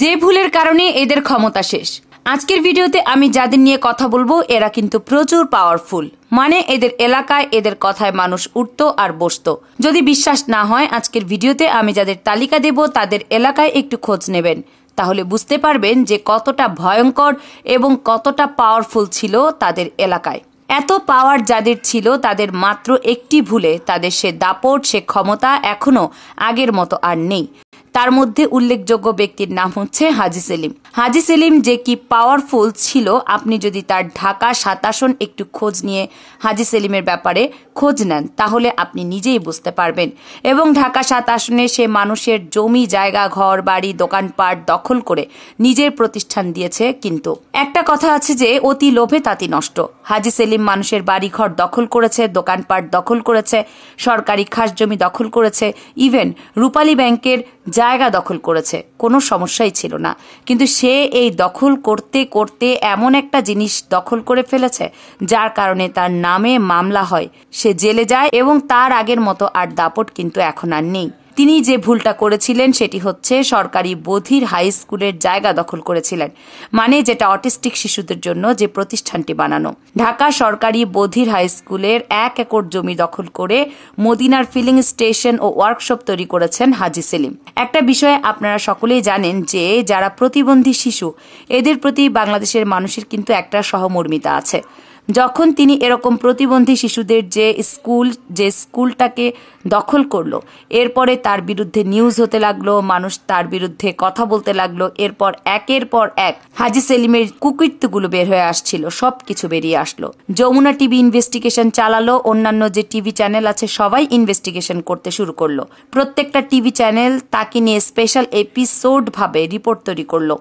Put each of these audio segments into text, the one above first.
যে ভুলের কারণে এদের ক্ষমতা শেষ আজকের ভিডিওতে আমি যাদের নিয়ে কথা বলবো এরা কিন্তু প্রচুর পাওয়ারফুল মানে এদের এলাকায় এদের কথায় মানুষ উঠত আর বসত যদি বিশ্বাস না হয় আজকের ভিডিওতে আমি যাদের তালিকা দেব তাদের এলাকায় একটু খোঁজ নেবেন তাহলে বুঝতে পারবেন যে কতটা ভয়ঙ্কর এবং কতটা পাওয়ারফুল ছিল তাদের এলাকায় এত পাওয়ার যাদের ছিল তাদের মাত্র একটি ভুলে তাদের সে দাপট সে ক্ষমতা এখনও আগের মতো আর নেই তার মধ্যে উল্লেখযোগ্য ব্যক্তির নাম হচ্ছে হাজি সেলিম হাজি সেলিম যে কি পাওয়ারফুল ছিল আপনি যদি তার ঢাকা সাতাসন একটু খোঁজ নিয়ে হাজি সেলিমের ব্যাপারে খোঁজ নেন তাহলে আপনি নিজেই বুঝতে পারবেন এবং ঢাকা সাতাসনে সে মানুষের জমি জায়গা ঘর বাড়ি দোকানপাট দখল করে নিজের প্রতিষ্ঠান দিয়েছে কিন্তু একটা কথা আছে যে অতি লোভে তাতি নষ্ট হাজি সেলিম মানুষের বাড়িঘর দখল করেছে দোকানপাট দখল করেছে সরকারি খাস জমি দখল করেছে ইভেন রূপালী ব্যাংকের জায়গা দখল করেছে কোনো সমস্যাই ছিল না কিন্তু সে এই দখল করতে করতে এমন একটা জিনিস দখল করে ফেলেছে যার কারণে তার নামে মামলা হয় সে জেলে যায় এবং তার আগের মতো আর দাপট কিন্তু এখন আর নেই তিনি যে ভুলটা করেছিলেন সেটি হচ্ছে সরকারি বধির হাই স্কুলের জায়গা দখল করেছিলেন মানে যেটা অটিস্টিক শিশুদের জন্য যে প্রতিষ্ঠানটি বানানো ঢাকা সরকারি বধির হাই স্কুলের এক একর জমি দখল করে মদিনার ফিলিং স্টেশন ও ওয়ার্কশপ তৈরি করেছেন হাজি সেলিম একটা বিষয়ে আপনারা সকলেই জানেন যে যারা প্রতিবন্ধী শিশু এদের প্রতি বাংলাদেশের মানুষের কিন্তু একটা সহমর্মিতা আছে যখন তিনি এরকম প্রতিবন্ধী শিশুদের যে স্কুল যে স্কুলটাকে দখল করলো এরপরে তার বিরুদ্ধে নিউজ হতে লাগলো মানুষ তার বিরুদ্ধে কথা বলতে লাগলো এরপর একের পর এক হাজি সেলিমের কুকৃত্যগুলো বের হয়ে আসছিল সব কিছু বেরিয়ে আসলো যমুনা টিভি ইনভেস্টিগেশন চালালো অন্যান্য যে টিভি চ্যানেল আছে সবাই ইনভেস্টিগেশন করতে শুরু করলো প্রত্যেকটা টিভি চ্যানেল তাকে নিয়ে স্পেশাল এপিসোড ভাবে রিপোর্ট তৈরি করলো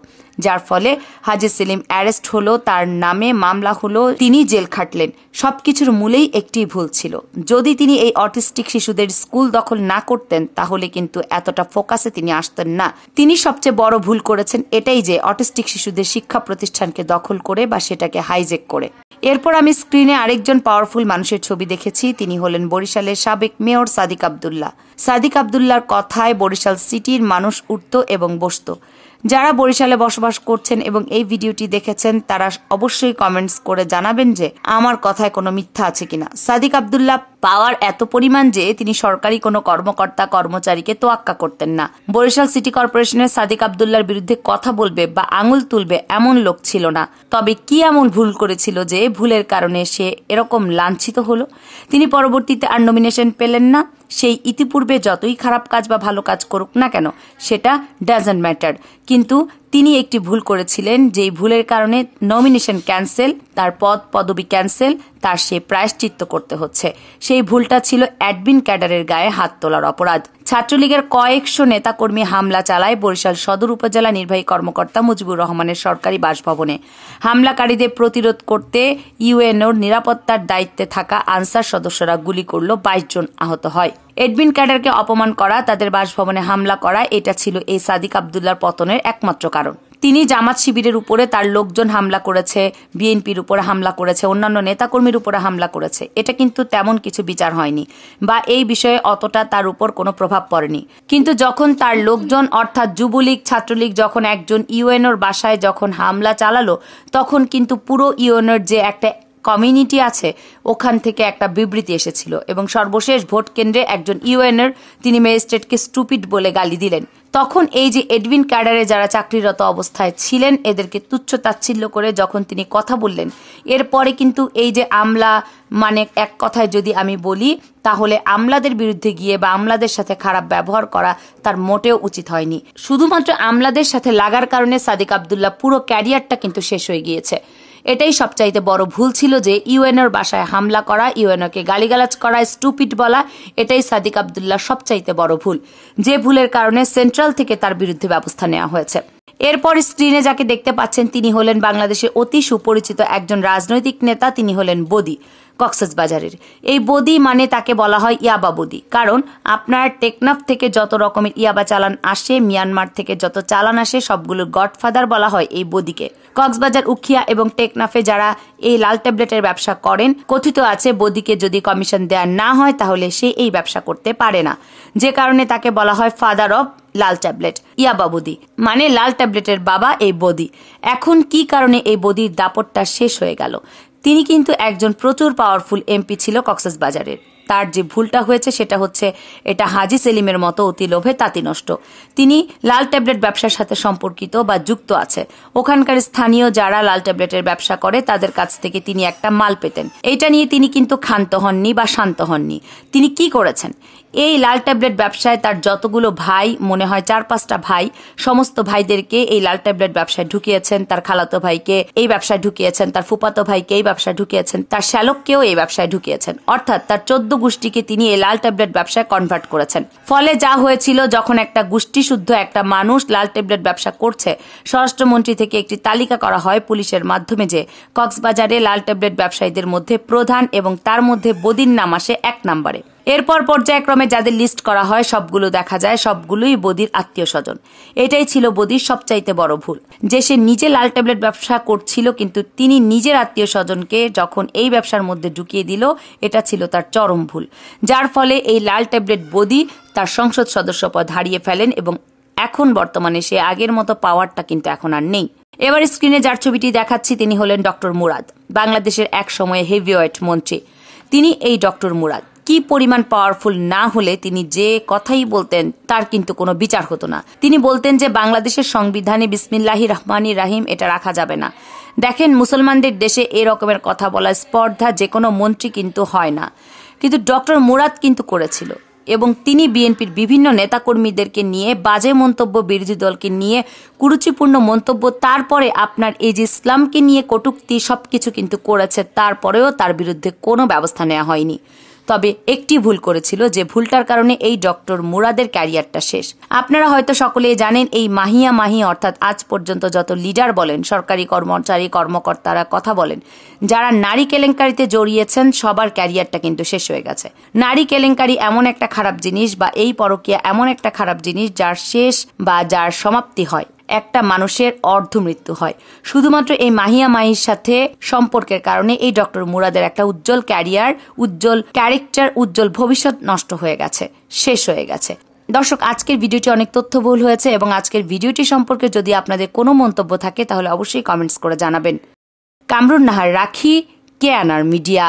যার ফলে হাজি সেলিম অ্যারেস্ট হলো তার নামে মামলা হলো তিনি জেল খাটলেন সবকিছুর মূলেই একটি ভুল ছিল যদি তিনি এই অটিস্টিক শিশুদের স্কুল দখল না করতেন তাহলে কিন্তু এতটা ফোকাসে তিনি আসতেন না তিনি সবচেয়ে বড় ভুল করেছেন এটাই যে অটিস্টিক শিশুদের শিক্ষা প্রতিষ্ঠানকে দখল করে বা সেটাকে হাইজেক করে এরপর আমি স্ক্রিনে আরেকজন পাওয়ারফুল মানুষের ছবি দেখেছি তিনি হলেন বরিশালের সাবেক মেয়র সাদিক আবদুল্লাহ সাদিক আবদুল্লার কথায় বরিশাল সিটির মানুষ উঠত এবং বসত যারা বরিশালে বসবাস করছেন এবং এই ভিডিওটি দেখেছেন তারা অবশ্যই কমেন্টস করে জানাবেন যে আমার কথায় কোনো মিথ্যা আছে কিনা সাদিক আবদুল্লাহ পাওয়ার এত পরিমাণ যে তিনি সরকারি কোনো কর্মকর্তা কর্মচারীকে তোয়াক্কা করতেন না বরিশাল সিটি কর্পোরেশনের সাদিক আবদুল্লার বিরুদ্ধে কথা বলবে বা আঙুল তুলবে এমন লোক ছিল না তবে কি এমন ভুল করেছিল যে ভুলের কারণে সে এরকম লাঞ্ছিত হলো তিনি পরবর্তীতে আর নমিনেশন পেলেন না সেই ইতিপূর্বে যতই খারাপ কাজ বা ভালো কাজ করুক না কেন সেটা ডাজেন্ট ম্যাটার কিন্তু তিনি একটি ভুল করেছিলেন যেই ভুলের কারণে নমিনেশন ক্যান্সেল তার পদ পদবি ক্যান্সেল তার সে প্রায়শ্চিত্ত করতে হচ্ছে সেই ভুলটা ছিল অ্যাডমিন ক্যাডারের গায়ে হাত তোলার অপরাধ ছাত্রলীগের কয়েকশো নেতাকর্মী হামলা চালায় বরিশাল সদর উপজেলা নির্বাহী কর্মকর্তা মুজিবুর রহমানের সরকারি বাসভবনে হামলাকারীদের প্রতিরোধ করতে ইউএনওর নিরাপত্তার দায়িত্বে থাকা আনসার সদস্যরা গুলি করল বাইশ জন আহত হয় এডবিন ক্যাডারকে অপমান করা তাদের বাসভবনে হামলা করা এটা ছিল এই সাদিক আবদুল্লার পতনের একমাত্র কারণ তিনি জামাত শিবিরের উপরে তার লোকজন হামলা করেছে বিএনপির উপরে হামলা করেছে অন্যান্য নেতাকর্মীর উপরে হামলা করেছে এটা কিন্তু তেমন কিছু বিচার হয়নি বা এই বিষয়ে অতটা তার উপর কোনো প্রভাব পড়েনি কিন্তু যখন তার লোকজন অর্থাৎ যুবলীগ ছাত্রলীগ যখন একজন ইউএনওর বাসায় যখন হামলা চালালো তখন কিন্তু পুরো ইউএনওর যে একটা কমিউনিটি আছে ওখান থেকে একটা বিবৃতি এসেছিল এবং সর্বশেষ ভোট কেন্দ্রে একজন ইউএনএর তিনি ম্যাজিস্ট্রেটকে স্টুপিড বলে গালি দিলেন তখন এই যে এডভিন ক্যাডারে যারা চাকরিরত অবস্থায় ছিলেন এদেরকে তুচ্ছ তাচ্ছিল্য করে যখন তিনি কথা বললেন এরপরে কিন্তু এই যে আমলা মানে এক কথায় যদি আমি বলি তাহলে আমলাদের বিরুদ্ধে গিয়ে বা আমলাদের সাথে খারাপ ব্যবহার করা তার মোটেও উচিত হয়নি শুধুমাত্র আমলাদের সাথে লাগার কারণে সাদিক আবদুল্লাহ পুরো ক্যারিয়ারটা কিন্তু শেষ হয়ে গিয়েছে এটাই সবচাইতে বড় ভুল ছিল যে ইউএনওর বাসায় হামলা করা ইউএনওকে গালিগালাজ করা স্টুপিট বলা এটাই সাদিক আবদুল্লাহ সবচাইতে বড় ভুল যে ভুলের কারণে সেন্ট্রাল থেকে তার বিরুদ্ধে ব্যবস্থা নেওয়া হয়েছে এরপর স্ক্রিনে যাকে দেখতে পাচ্ছেন তিনি হলেন বাংলাদেশের অতি সুপরিচিত একজন রাজনৈতিক নেতা তিনি হলেন বদি কক্সবাজারের এই বদি মানে তাকে বলা হয় ইয়াবা বদি কারণ আপনার টেকনাফ থেকে যত রকমের ইয়াবা চালান আসে মিয়ানমার থেকে যত চালান আসে সবগুলোর গডফাদার বলা হয় এই বদিকে কক্সবাজার উখিয়া এবং টেকনাফে যারা এই লাল ট্যাবলেটের ব্যবসা করেন কথিত আছে বদিকে যদি কমিশন দেয়া না হয় তাহলে সে এই ব্যবসা করতে পারে না যে কারণে তাকে বলা হয় ফাদার অফ লাল ট্যাবলেট ইয়াবা বদি মানে লাল ট্যাবলেটের বাবা এই বদি এখন কি কারণে এই বদির দাপটটা শেষ হয়ে গেল তিনি কিন্তু একজন প্রচুর পাওয়ারফুল এমপি ছিল কক্সেস বাজারের তার যে ভুলটা হয়েছে সেটা হচ্ছে এটা হাজি সেলিমের মতো অতি লোভে তাঁতি নষ্ট তিনি লাল ট্যাবলেট ব্যবসার সাথে সম্পর্কিত বা যুক্ত আছে ওখানকার স্থানীয় যারা লাল ট্যাবলেটের ব্যবসা করে তাদের কাছ থেকে তিনি একটা মাল পেতেন এটা নিয়ে তিনি কিন্তু ক্ষান্ত হননি বা শান্ত হননি তিনি কি করেছেন এই লাল ট্যাবলেট ব্যবসায় তার যতগুলো ভাই মনে হয় চার পাঁচটা ভাই সমস্ত ভাইদেরকে এই লাল ট্যাবলেট ব্যবসায় ঢুকিয়েছেন তার খালাতো ভাইকে এই ব্যবসায় ঢুকিয়েছেন তার ফুপাতো ভাইকে এই ব্যবসায় ঢুকিয়েছেন তার শ্যালককেও এই ব্যবসায় ঢুকিয়েছেন অর্থাৎ তার চোদ্দ গোষ্ঠীকে তিনি এই লাল ট্যাবলেট ব্যবসায় কনভার্ট করেছেন ফলে যা হয়েছিল যখন একটা গোষ্ঠী শুদ্ধ একটা মানুষ লাল ট্যাবলেট ব্যবসা করছে স্বরাষ্ট্রমন্ত্রী থেকে একটি তালিকা করা হয় পুলিশের মাধ্যমে যে কক্সবাজারে লাল ট্যাবলেট ব্যবসায়ীদের মধ্যে প্রধান এবং তার মধ্যে বদির নাম আসে এক নম্বরে এরপর পর্যায়ক্রমে যাদের লিস্ট করা হয় সবগুলো দেখা যায় সবগুলোই বদির আত্মীয় স্বজন এটাই ছিল বদির সবচাইতে বড় ভুল যে সে নিজে লাল ট্যাবলেট ব্যবসা করছিল কিন্তু তিনি নিজের আত্মীয় স্বজনকে যখন এই ব্যবসার মধ্যে ঢুকিয়ে দিল এটা ছিল তার চরম ভুল যার ফলে এই লাল ট্যাবলেট বদি তার সংসদ সদস্য পদ হারিয়ে ফেলেন এবং এখন বর্তমানে সে আগের মতো পাওয়ারটা কিন্তু এখন আর নেই এবার স্ক্রিনে যার ছবিটি দেখাচ্ছি তিনি হলেন ডক্টর মুরাদ বাংলাদেশের এক সময়ে হেভিওয়েট মন্ত্রী তিনি এই ডক্টর মুরাদ কি পরিমাণ পাওয়ারফুল না হলে তিনি যে কথাই বলতেন তার কিন্তু কোনো বিচার হতো না তিনি বলতেন যে বাংলাদেশের সংবিধানে বিসমিল্লাহি রহমানি রাহিম এটা রাখা যাবে না দেখেন মুসলমানদের দেশে এরকমের রকমের কথা বলা স্পর্ধা যে কোনো মন্ত্রী কিন্তু হয় না কিন্তু ডক্টর মুরাদ কিন্তু করেছিল এবং তিনি বিএনপির বিভিন্ন নেতাকর্মীদেরকে নিয়ে বাজে মন্তব্য বিরোধী দলকে নিয়ে কুরুচিপূর্ণ মন্তব্য তারপরে আপনার এই যে ইসলামকে নিয়ে কটুক্তি সব কিছু কিন্তু করেছে তারপরেও তার বিরুদ্ধে কোনো ব্যবস্থা নেওয়া হয়নি তবে একটি ভুল করেছিল যে ভুলটার কারণে এই ডক্টর মুরাদের ক্যারিয়ারটা শেষ আপনারা হয়তো সকলেই জানেন এই মাহিয়া মাহি অর্থাৎ আজ পর্যন্ত যত লিডার বলেন সরকারি কর্মচারী কর্মকর্তারা কথা বলেন যারা নারী কেলেঙ্কারিতে জড়িয়েছেন সবার ক্যারিয়ারটা কিন্তু শেষ হয়ে গেছে নারী কেলেঙ্কারি এমন একটা খারাপ জিনিস বা এই পরকীয়া এমন একটা খারাপ জিনিস যার শেষ বা যার সমাপ্তি হয় একটা মানুষের অর্ধ মৃত্যু হয় শুধুমাত্র এই মাহিয়া মাহির সাথে সম্পর্কের কারণে এই ডক্টর মুরাদের একটা উজ্জ্বল ক্যারিয়ার উজ্জ্বল ক্যারেক্টার উজ্জ্বল ভবিষ্যৎ নষ্ট হয়ে গেছে শেষ হয়ে গেছে দর্শক আজকের ভিডিওটি অনেক তথ্যবহুল হয়েছে এবং আজকের ভিডিওটি সম্পর্কে যদি আপনাদের কোনো মন্তব্য থাকে তাহলে অবশ্যই কমেন্টস করে জানাবেন কামরুন নাহার রাখি কে আনার মিডিয়া